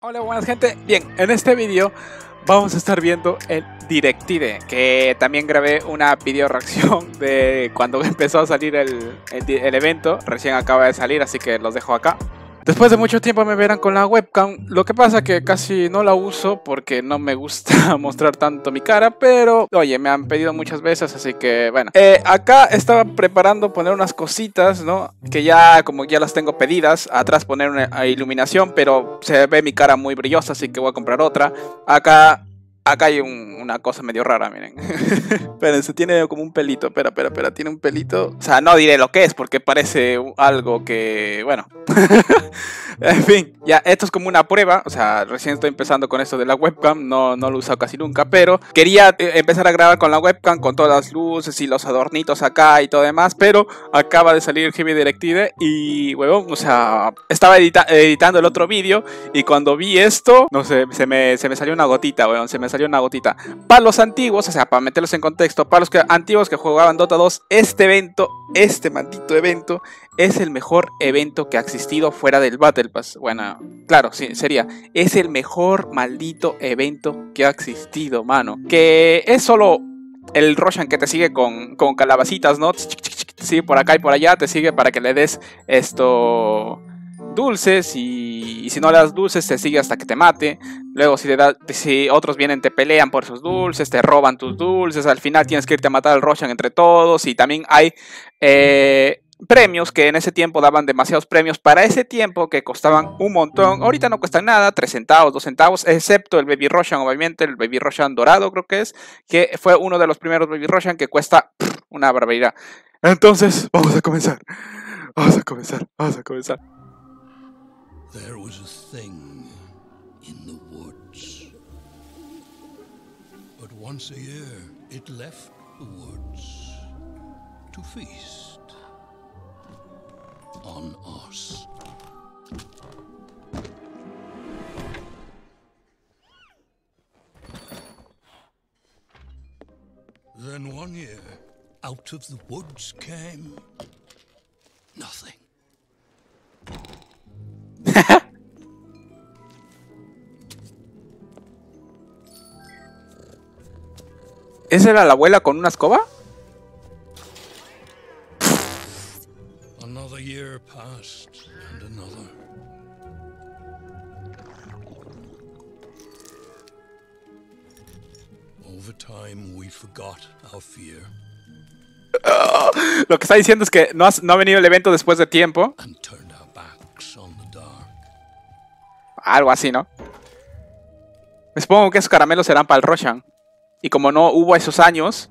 Hola buenas gente, bien, en este vídeo vamos a estar viendo el Directive, que también grabé una video reacción de cuando empezó a salir el evento, recién acaba de salir, así que los dejo acá. Después de mucho tiempo me verán con la webcam, lo que pasa es que casi no la uso porque no me gusta mostrar tanto mi cara, pero oye, me han pedido muchas veces, así que bueno. Eh, acá estaba preparando poner unas cositas, ¿no? Que ya como ya las tengo pedidas, atrás poner una iluminación, pero se ve mi cara muy brillosa, así que voy a comprar otra. Acá Acá hay una cosa medio rara, miren. se tiene como un pelito. Espera, espera, espera, tiene un pelito. O sea, no diré lo que es porque parece algo que, bueno, en fin, ya, esto es como una prueba. O sea, recién estoy empezando con esto de la webcam. No, no lo he usado casi nunca, pero quería eh, empezar a grabar con la webcam, con todas las luces y los adornitos acá y todo demás. Pero acaba de salir Heavy Directive y, huevón, o sea, estaba editando el otro vídeo y cuando vi esto, no sé, se me, salió una gotita, weón, se me salió una gotita. Para los antiguos, o sea, para meterlos en contexto, para los antiguos que jugaban Dota 2, este evento, este maldito evento, es el mejor evento que ha existido fuera del Battle Pass. Bueno, claro, sí, sería. Es el mejor maldito evento que ha existido, mano. Que es solo el Roshan que te sigue con, con calabacitas, ¿no? Sí, por acá y por allá te sigue para que le des esto dulces y, si no le das dulces te sigue hasta que te mate. Luego si, te da, si otros vienen te pelean por sus dulces, te roban tus dulces. Al final tienes que irte a matar al Roshan entre todos y también hay... Eh, premios que en ese tiempo daban demasiados premios para ese tiempo que costaban un montón. Ahorita no cuestan nada, 3 centavos, 2 centavos, excepto el Baby Russian obviamente, el Baby Russian dorado creo que es, que fue uno de los primeros Baby Russian que cuesta una barbaridad. Entonces, vamos a comenzar. Vamos a comenzar, vamos a comenzar. There was a thing in the woods. But once a year it left the woods to on us. Then one year, out of the woods came nothing. ¿Esa era la abuela con una escoba? Lo que está diciendo es que no, ha venido el evento después de tiempo. Algo así, ¿no? Me supongo que esos caramelos serán para el Roshan. Y como no hubo esos años,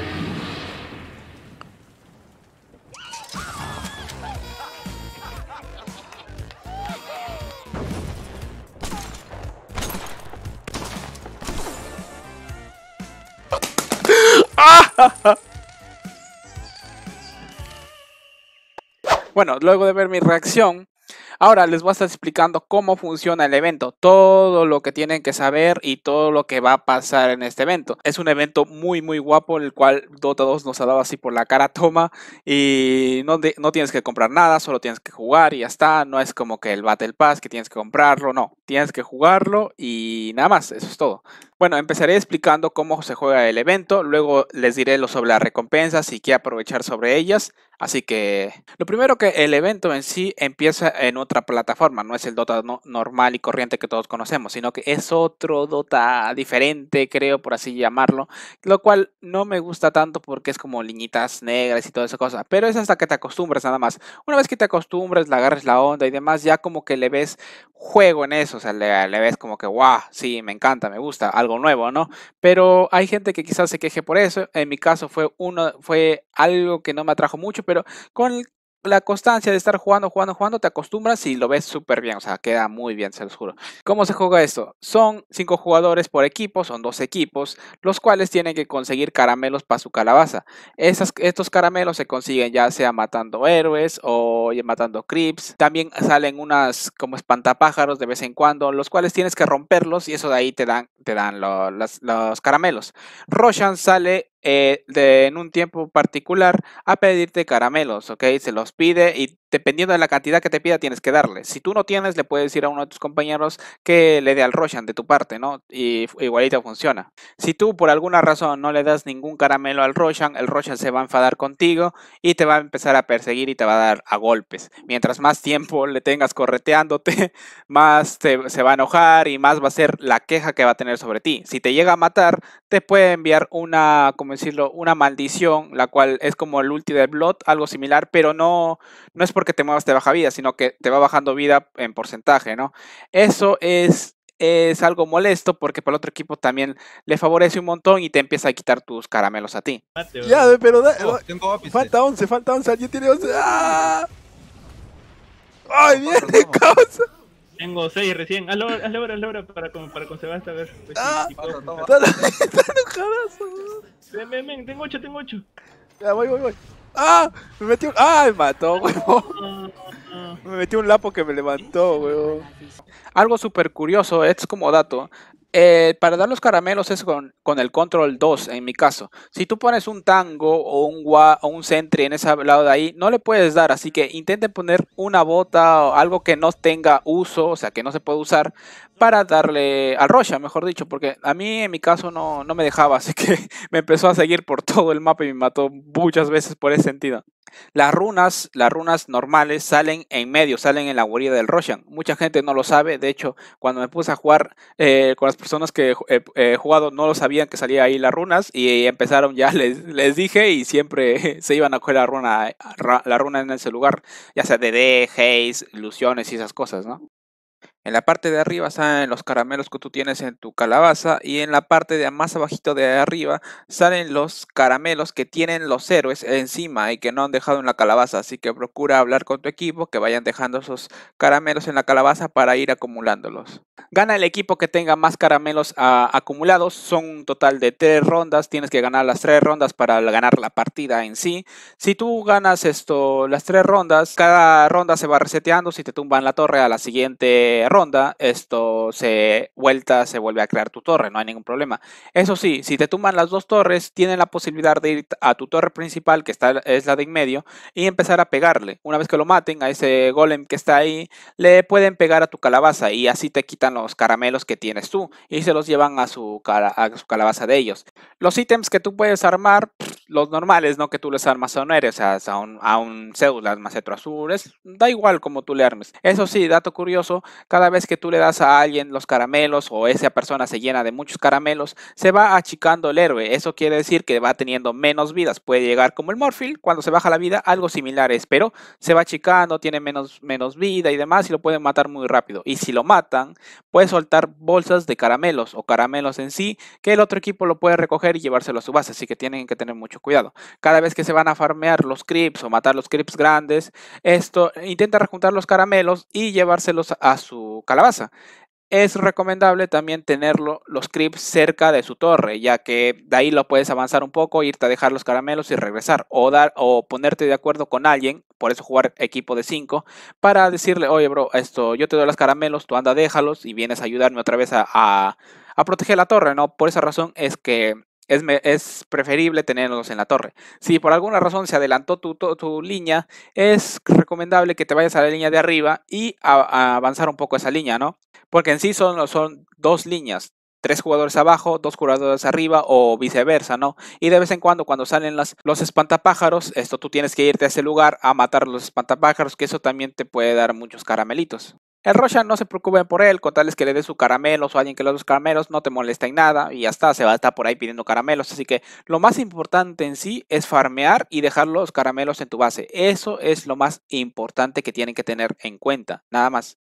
bueno, luego de ver mi reacción, Ahora les voy a estar explicando cómo funciona el evento, todo lo que tienen que saber y todo lo que va a pasar en este evento. Es un evento muy muy guapo, el cual Dota 2 nos ha dado así por la cara toma y no, no tienes que comprar nada, solo tienes que jugar y ya está. No es como que el Battle Pass que tienes que comprarlo, no, tienes que jugarlo y nada más, eso es todo. Bueno, empezaré explicando cómo se juega el evento, luego les diré lo sobre las recompensas y qué aprovechar sobre ellas. Así que lo primero que el evento en sí empieza en otra plataforma, no es el Dota normal y corriente que todos conocemos, sino que es otro Dota diferente, creo, por así llamarlo, lo cual no me gusta tanto porque es como liñitas negras y toda esa cosa, pero es hasta que te acostumbras nada más. Una vez que te acostumbras, la agarres la onda y demás, ya como que le ves juego en eso, o sea, le, ves como que, wow, sí, me encanta, me gusta, algo nuevo, ¿no? Pero hay gente que quizás se queje por eso, en mi caso fue, uno, fue algo que no me atrajo mucho, pero con el la constancia de estar jugando, jugando, jugando, te acostumbras y lo ves súper bien. O sea, queda muy bien, se los juro. ¿Cómo se juega esto? Son cinco jugadores por equipo, son dos equipos, los cuales tienen que conseguir caramelos para su calabaza. estos caramelos se consiguen ya sea matando héroes o matando creeps. También salen unas como espantapájaros de vez en cuando, los cuales tienes que romperlos y eso de ahí te dan, te dan los caramelos. Roshan sale eh, de, en un tiempo particular a pedirte caramelos, ¿ok? Se los pide y dependiendo de la cantidad que te pida, tienes que darle. Si tú no tienes, le puedes decir a uno de tus compañeros que le dé al Roshan de tu parte, ¿no? Y igualita funciona. Si tú por alguna razón no le das ningún caramelo al Roshan, el Roshan se va a enfadar contigo y te va a empezar a perseguir y te va a dar a golpes. Mientras más tiempo le tengas correteándote, más se va a enojar y más va a ser la queja que va a tener sobre ti. Si te llega a matar, te puede enviar una, ¿cómo decirlo? Una maldición, la cual es como el ulti de Blood, algo similar, pero no, no es por porque te muevas te baja vida, sino que te va bajando vida en porcentaje, ¿no? Eso es es algo molesto porque para el otro equipo también le favorece un montón y te empieza a quitar tus caramelos a ti. Ya, pero da, oh, falta 11, falta 11, alguien tiene 11. ¡Ah! ¡Ay, viene, causa! Tengo 6 recién. Hazlo ahora, hazlo ahora para, para conservar esta vez. Ah, pues, ¡Ah! está tengo 8, tengo 8. Ya, voy, voy, voy. ¡Ah! Me metió un... ¡Ah! Me mató, weón. Me metió un lapo que me levantó, weón. Algo súper curioso, es como dato. Eh, para dar los caramelos es con, el control 2 en mi caso. Si tú pones un tango o un gua, o un sentry en ese lado de ahí, no le puedes dar. Así que intenten poner una bota o algo que no tenga uso, o sea, que no se puede usar, para darle al Roshan, mejor dicho, porque a mí en mi caso no, no, me dejaba, así que me empezó a seguir por todo el mapa y me mató muchas veces por ese sentido. Las runas, las runas normales salen en medio, salen en la guarida del Roshan. Mucha gente no lo sabe, de hecho, cuando me puse a jugar eh, con las personas que eh, he jugado no lo sabían que salía ahí las runas y empezaron ya, les, les dije, y siempre se iban a coger la runa, eh, la runa en ese lugar, ya sea DD, Haze, ilusiones y esas cosas, ¿no? En la parte de arriba salen los caramelos que tú tienes en tu calabaza y en la parte de más abajito de arriba salen los caramelos que tienen los héroes encima y que no han dejado en la calabaza. Así que procura hablar con tu equipo que vayan dejando esos caramelos en la calabaza para ir acumulándolos. Gana el equipo que tenga más caramelos ah, acumulados. Son un total de tres rondas. Tienes que ganar las tres rondas para ganar la partida en sí. Si tú ganas esto, las tres rondas, cada ronda se va reseteando. Si te tumban la torre a la siguiente ronda, esto se vuelta, se vuelve a crear tu torre, no hay ningún problema. Eso sí, si te tumban las dos torres, tienen la posibilidad de ir a tu torre principal, que está, es la de en medio, y empezar a pegarle. Una vez que lo maten a ese golem que está ahí, le pueden pegar a tu calabaza y así te quitan los caramelos que tienes tú y se los llevan a su, a su calabaza de ellos. Los ítems que tú puedes armar los normales, ¿no? Que tú les armas a un eres o sea, a un, a un Zeus le azules, da igual como tú le armes. Eso sí, dato curioso, cada vez que tú le das a alguien los caramelos o esa persona se llena de muchos caramelos, se va achicando el héroe. Eso quiere decir que va teniendo menos vidas. Puede llegar como el Morphil, cuando se baja la vida, algo similar es, pero se va achicando, tiene menos, menos vida y demás y lo pueden matar muy rápido. Y si lo matan, puede soltar bolsas de caramelos o caramelos en sí que el otro equipo lo puede recoger y llevárselo a su base, así que tienen que tener mucho cuidado. Cada vez que se van a farmear los creeps o matar los creeps grandes, esto intenta rejuntar los caramelos y llevárselos a su calabaza. Es recomendable también tenerlo los creeps cerca de su torre, ya que de ahí lo puedes avanzar un poco, irte a dejar los caramelos y regresar. O, dar, o ponerte de acuerdo con alguien, por eso jugar equipo de 5, para decirle, oye bro, esto, yo te doy los caramelos, tú anda, déjalos y vienes a ayudarme otra vez a, a, a proteger la torre, ¿no? Por esa razón es que es, preferible tenerlos en la torre. Si por alguna razón se adelantó tu, línea, es recomendable que te vayas a la línea de arriba y avanzar un poco esa línea, ¿no? Porque en sí son, son dos líneas, tres jugadores abajo, dos jugadores arriba o viceversa, ¿no? Y de vez en cuando cuando salen las, los espantapájaros, esto tú tienes que irte a ese lugar a matar a los espantapájaros, que eso también te puede dar muchos caramelitos. El Roshan no se preocupen por él, con es que le dé su caramelos o alguien que le dé caramelos, no te molesta en nada y ya está, se va a estar por ahí pidiendo caramelos. Así que lo más importante en sí es farmear y dejar los caramelos en tu base. Eso es lo más importante que tienen que tener en cuenta, nada más.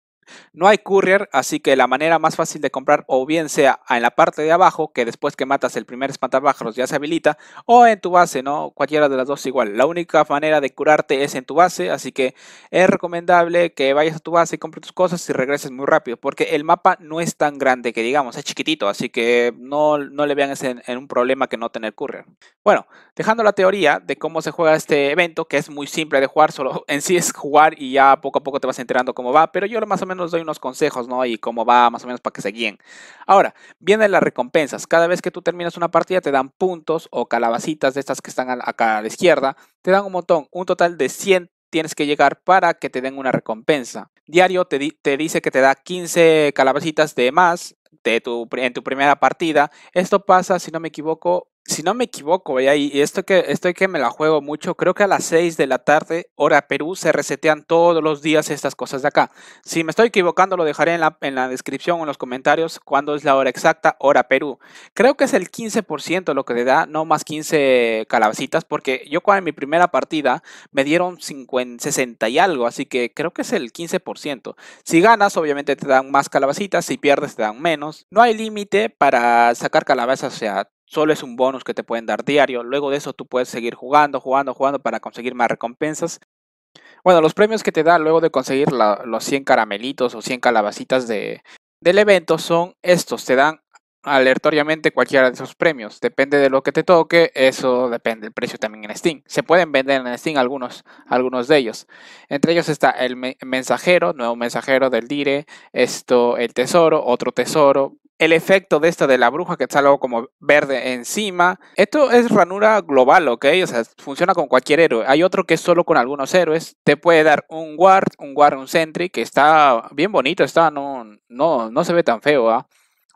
No hay courier, así que la manera más fácil de comprar o bien sea en la parte de abajo, que después que matas el primer espantabajos ya se habilita, o en tu base, ¿no? Cualquiera de las dos igual. La única manera de curarte es en tu base, así que es recomendable que vayas a tu base, compres tus cosas y regreses muy rápido, porque el mapa no es tan grande que digamos, es chiquitito, así que no, no le vean en un problema que no tener courier. Bueno, dejando la teoría de cómo se juega este evento, que es muy simple de jugar, solo en sí es jugar y ya poco a poco te vas enterando cómo va, pero yo más o menos doy unos consejos, ¿no? Y cómo va, más o menos, para que se guíen. Ahora, vienen las recompensas. Cada vez que tú terminas una partida, te dan puntos o calabacitas de estas que están acá a la izquierda. Te dan un montón, un total de 100 tienes que llegar para que te den una recompensa. Diario te, dice que te da 15 calabacitas de más de tu, en tu primera partida. Esto pasa, si no me equivoco, si no me equivoco, y esto que, estoy que me la juego mucho, creo que a las 6 de la tarde, hora Perú, se resetean todos los días estas cosas de acá. Si me estoy equivocando, lo dejaré en la, descripción o en los comentarios cuándo es la hora exacta, hora Perú. Creo que es el 15% lo que le da, no más 15 calabacitas, porque yo cuando en mi primera partida me dieron 50, 60 y algo, así que creo que es el 15%. Si ganas, obviamente te dan más calabacitas, si pierdes te dan menos. No hay límite para sacar calabazas, o sea, solo es un bonus que te pueden dar diario. Luego de eso tú puedes seguir jugando, jugando, jugando para conseguir más recompensas. Bueno, los premios que te da luego de conseguir los 100 caramelitos o 100 calabacitas de, del evento son estos. Te dan aleatoriamente cualquiera de esos premios. Depende de lo que te toque, eso depende del precio también en Steam. Se pueden vender en Steam algunos, algunos de ellos. Entre ellos está el mensajero, nuevo mensajero del Dire, esto, el tesoro, otro tesoro, el efecto de esta de la bruja que está luego como verde encima. Esto es ranura global, ¿ok? O sea, funciona con cualquier héroe. Hay otro que es solo con algunos héroes. Te puede dar un guard, un guard, un sentry, que está bien bonito, está, no, no, no se ve tan feo, ¿ah?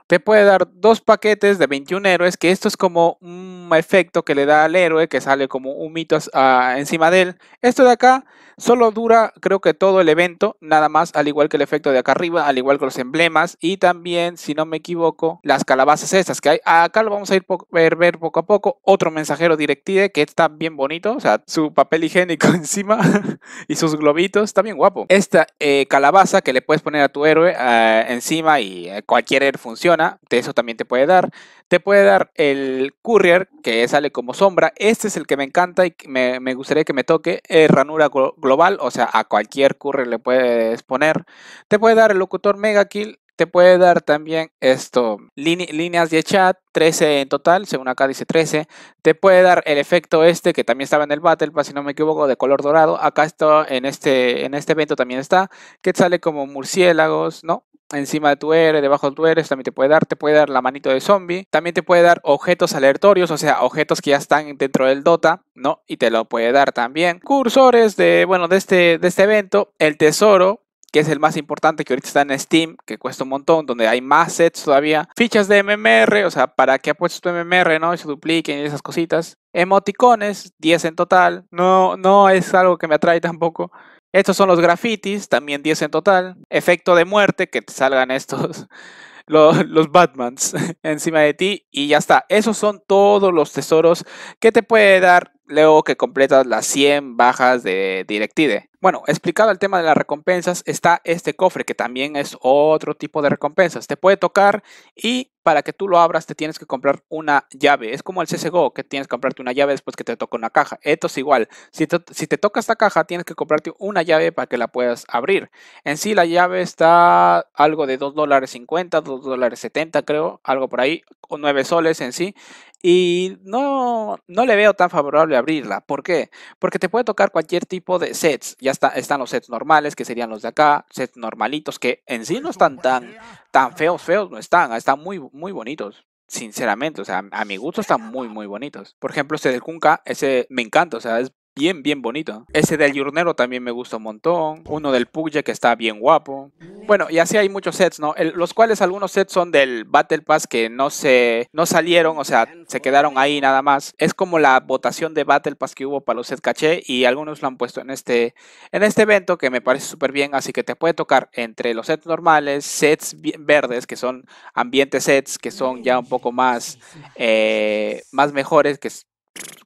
te puede dar dos paquetes de 21 héroes, que esto es como un efecto que le da al héroe, que sale como un mito ah, encima de él. Esto de acá solo dura, creo que todo el evento, nada más, al igual que el efecto de acá arriba, al igual que los emblemas, y también, si no me equivoco, las calabazas estas que hay. Acá lo vamos a ir ver, ver poco a poco. Otro mensajero directive que está bien bonito, o sea, su papel higiénico encima y sus globitos, está bien guapo. Esta eh, calabaza que le puedes poner a tu héroe ah, encima y eh, cualquier héroe funciona de eso también te puede dar. Te puede dar el Courier, que sale como sombra. Este es el que me encanta y me, gustaría que me toque. ranura global, o sea, a cualquier Courier le puedes poner. Te puede dar el locutor Mega Kill, te puede dar también esto, líneas de chat, 13 en total, según acá dice 13. Te puede dar el efecto este, que también estaba en el Battle Pass, si no me equivoco, de color dorado. Acá está, en este, en este evento también está, que sale como murciélagos, ¿no? encima de tu R, debajo de tu eres, también te puede dar, te puede dar la manito de zombie, también te puede dar objetos aleatorios, o sea, objetos que ya están dentro del Dota, ¿no? Y te lo puede dar también. Cursores de, bueno, de este, de este evento, el tesoro, que es el más importante que ahorita está en Steam, que cuesta un montón, donde hay más sets todavía. Fichas de MMR, o sea, para que apuestes tu MMR, ¿no? Y se dupliquen y esas cositas. Emoticones, 10 en total. No, no es algo que me atrae tampoco. Estos son los grafitis, también 10 en total. Efecto de muerte, que te salgan estos, los, los Batmans encima de ti y ya está. Esos son todos los tesoros que te puede dar luego que completas las 100 bajas de Directide. Bueno, explicado el tema de las recompensas, está este cofre que también es otro tipo de recompensas. Te puede tocar y para que tú lo abras te tienes que comprar una llave. Es como el CSGO, que tienes que comprarte una llave después que te toca una caja. Esto es igual. Si te, si te toca esta caja, tienes que comprarte una llave para que la puedas abrir. En sí, la llave está algo de $2.50, dólares 50, dólares 70 creo, algo por ahí, o 9 soles en sí. Y no, no le veo tan favorable abrirla. ¿Por qué? Porque te puede tocar cualquier tipo de sets. Ya está, están los sets normales, que serían los de acá, sets normalitos, que en sí no están tan, tan feos, feos no están, están muy, muy bonitos sinceramente, o sea, a mi gusto están muy, muy bonitos. Por ejemplo, este del Kunka, ese me encanta, o sea, es bien, bien bonito. Ese del Yurnero también me gusta un montón. Uno del Pugge que está bien guapo. Bueno, y así hay muchos sets, ¿no? los cuales algunos sets son del Battle Pass que no se no salieron, o sea, se quedaron ahí nada más. Es como la votación de Battle Pass que hubo para los sets caché y algunos lo han puesto en este, en este evento que me parece súper bien. Así que te puede tocar entre los sets normales, sets verdes que son ambiente sets que son ya un poco más, eh, más mejores, que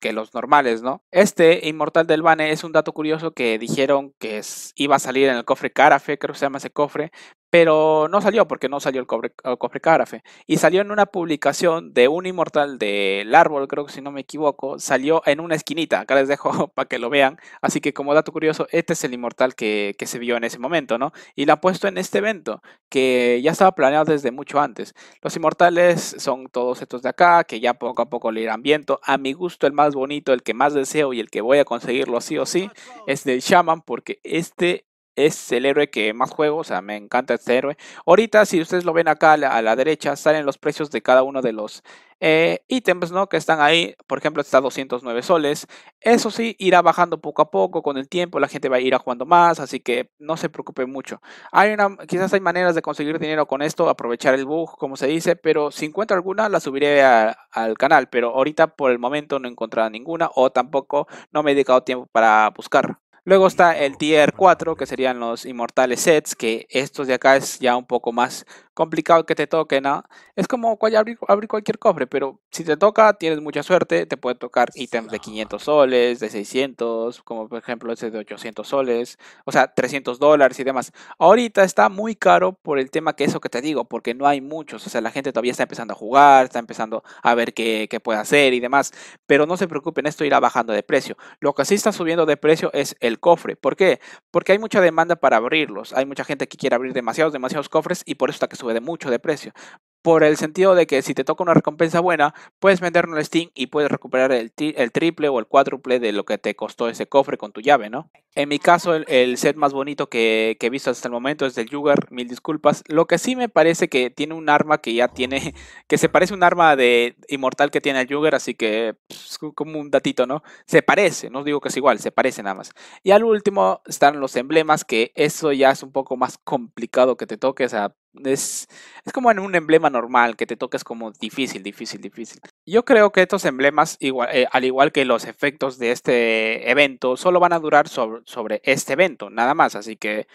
que los normales, ¿no? Este Inmortal del Bane es un dato curioso que dijeron que iba a salir en el cofre Carafe, creo que se llama ese cofre, pero no salió porque no salió el cofre, Y salió en una publicación de un inmortal del árbol, creo que si no me equivoco, salió en una esquinita. Acá les dejo para que lo vean. Así que como dato curioso, este es el inmortal que, se vio en ese momento, ¿no? Y la han puesto en este evento, que ya estaba planeado desde mucho antes. Los inmortales son todos estos de acá, que ya poco a poco le irán viento. A mi gusto, el más bonito, el que más deseo y el que voy a conseguirlo sí o sí, es de Shaman, porque este es el héroe que más juego, o sea, me encanta este héroe. Ahorita, si ustedes lo ven acá a la, derecha, salen los precios de cada uno de los eh, ítems, ¿no? Que están ahí, por ejemplo, está 209 soles. Eso sí, irá bajando poco a poco con el tiempo, la gente va a ir jugando más, así que no se preocupen mucho. Hay quizás hay maneras de conseguir dinero con esto, aprovechar el bug, como se dice, pero si encuentro alguna, la subiré al canal, pero ahorita por el momento no he encontrado ninguna o tampoco no me he dedicado tiempo para buscar. Luego está el tier 4, que serían los inmortales sets, que estos de acá es ya un poco más complicado que te toque, nada Es como abrir, abrir, cualquier cofre, pero si te toca, tienes mucha suerte, te puede tocar ítems de 500 soles, de 600, como por ejemplo ese de 800 soles, o sea, 300 dólares y demás. Ahorita está muy caro por el tema que eso que te digo, porque no hay muchos, o sea, la gente todavía está empezando a jugar, está empezando a ver qué, qué puede hacer y demás, pero no se preocupen, esto irá bajando de precio. Lo que sí está subiendo de precio es el cofre. ¿Por qué? Porque hay mucha demanda para abrirlos, hay mucha gente que quiere abrir demasiados, demasiados cofres y por eso está que sube de mucho de precio. Por el sentido de que si te toca una recompensa buena, puedes venderlo en Steam y puedes recuperar el, triple o el cuádruple de lo que te costó ese cofre con tu llave, ¿no? En mi caso, el, set más bonito que, he visto hasta el momento es del Jugger, mil disculpas. Lo que sí me parece que tiene un arma que ya tiene, que se parece a un arma de inmortal que tiene el Jugger, así que pues, como un datito, ¿no? Se parece, no digo que es igual, se parece nada más. Y al último están los emblemas, que eso ya es un poco más complicado que te toque, o es, como en un emblema normal, que te toques como difícil, difícil, difícil. Yo creo que estos emblemas, igual, eh, al igual que los efectos de este evento, solo van a durar sobre, este evento, nada más. Así que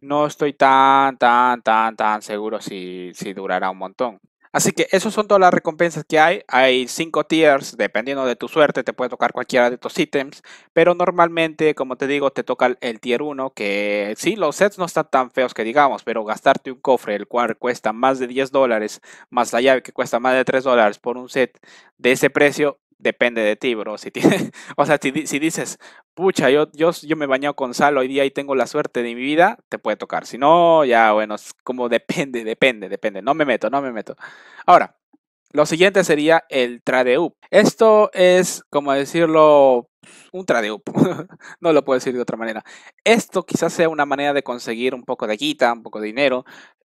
no estoy tan, tan, tan, tan seguro si durará un montón. Así que esas son todas las recompensas que hay. Hay cinco tiers, dependiendo de tu suerte, te puede tocar cualquiera de estos ítems. Pero normalmente, como te digo, te toca el tier 1, que sí, los sets no están tan feos que digamos, pero gastarte un cofre, el cual cuesta más de 10 dólares, más la llave que cuesta más de 3 dólares por un set de ese precio, depende de ti, bro. Si o sea, si, dices, pucha, yo, yo, yo me bañé con sal hoy día y tengo la suerte de mi vida, te puede tocar. Si no, ya, bueno, es como depende, depende, depende. No me meto, no me meto. Ahora, lo siguiente sería el trade-up. Esto es, como decirlo, un trade-up. no lo puedo decir de otra manera. Esto quizás sea una manera de conseguir un poco de guita, un poco de dinero.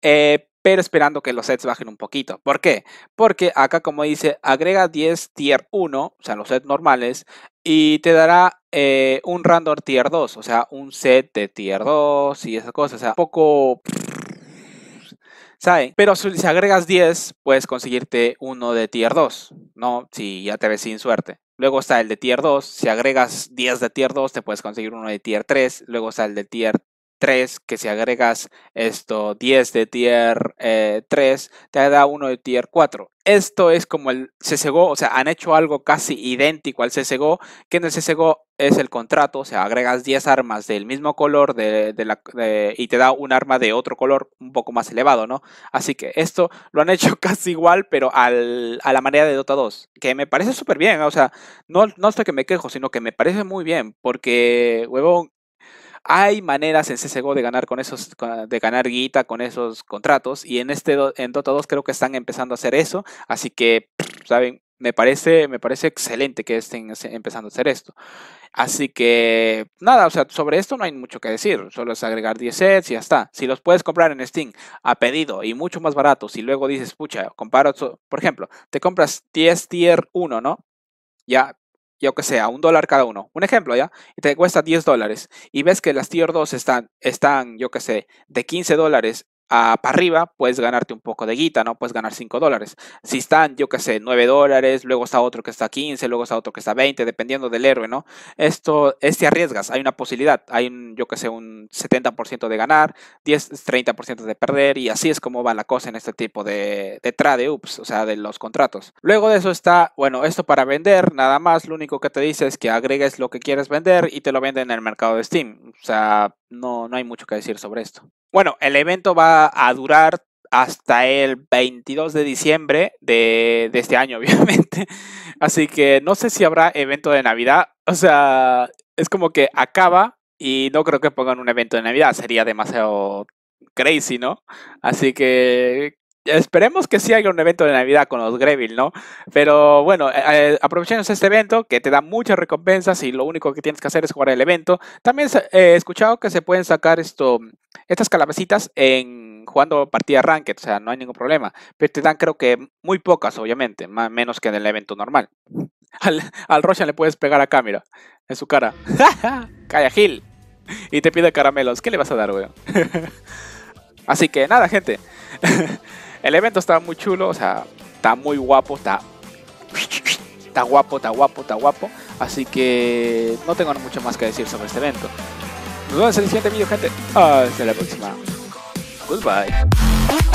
Eh, pero esperando que los sets bajen un poquito. ¿Por qué? Porque acá, como dice, agrega 10 tier 1, o sea, los sets normales, y te dará eh, un random tier 2, o sea, un set de tier 2 y esas cosas, o sea, un poco... ¿Sabes? Pero si agregas 10, puedes conseguirte uno de tier 2, ¿no? Si ya te ves sin suerte. Luego está el de tier 2. Si agregas 10 de tier 2, te puedes conseguir uno de tier 3. Luego está el de tier que si agregas esto 10 de tier 3, eh, te da uno de tier 4. Esto es como el CSGO, o sea, han hecho algo casi idéntico al CSGO, que en el CSGO es el contrato, o sea, agregas 10 armas del mismo color de, la, y te da un arma de otro color un poco más elevado, ¿no? Así que esto lo han hecho casi igual, pero a la manera de Dota 2, que me parece súper bien, ¿eh? o sea, no, no estoy que me quejo, sino que me parece muy bien, porque, huevón, hay maneras en CSGO de ganar con esos, de ganar guita con esos contratos. Y en este en Dota 2 creo que están empezando a hacer eso. Así que, ¿saben? Me parece, me parece excelente que estén empezando a hacer esto. Así que, nada, o sea, sobre esto no hay mucho que decir. Solo es agregar 10 sets y ya está. Si los puedes comprar en Steam a pedido y mucho más baratos, y luego dices, pucha, comparo, por ejemplo, te compras 10 tier 1, ¿no? Ya, yo que sé, a un dólar cada uno, un ejemplo, ¿ya? te cuesta 10 dólares y ves que las tier 2 están, están yo que sé, de 15 dólares Ah, para arriba, puedes ganarte un poco de guita, ¿no? Puedes ganar 5 dólares. Si están, yo qué sé, 9 dólares, luego está otro que está 15, luego está otro que está 20, dependiendo del héroe, ¿no? Esto es te arriesgas, hay una posibilidad, hay un, yo qué sé, un 70% de ganar, 10, 30% de perder, y así es como va la cosa en este tipo de, de trade, ups, o sea, de los contratos. Luego de eso está, bueno, esto para vender, nada más, lo único que te dice es que agregues lo que quieres vender y te lo venden en el mercado de Steam. O sea, no, hay mucho que decir sobre esto. Bueno, el evento va a durar hasta el 22 de diciembre de, de, este año, obviamente. Así que no sé si habrá evento de Navidad. O sea, es como que acaba y no creo que pongan un evento de Navidad. Sería demasiado crazy, ¿no? Así que Esperemos que sí haya un evento de Navidad con los Greville, ¿no? Pero bueno, eh, eh, aprovechemos este evento que te da muchas recompensas y lo único que tienes que hacer es jugar el evento. También eh, he escuchado que se pueden sacar estas calabacitas en jugando partida ranked, o sea, no hay ningún problema. Pero te dan creo que muy pocas, obviamente, menos que en el evento normal. Al, al Roshan le puedes pegar acá, cámara en su cara. Calla Gil. Y te pide caramelos. ¿Qué le vas a dar, weón? Así que nada, gente. El evento está muy chulo, o sea, está muy guapo, está... Está guapo, está guapo, está guapo. Así que no tengo mucho más que decir sobre este evento. Nos vemos en el siguiente video, gente. Hasta la próxima. Goodbye.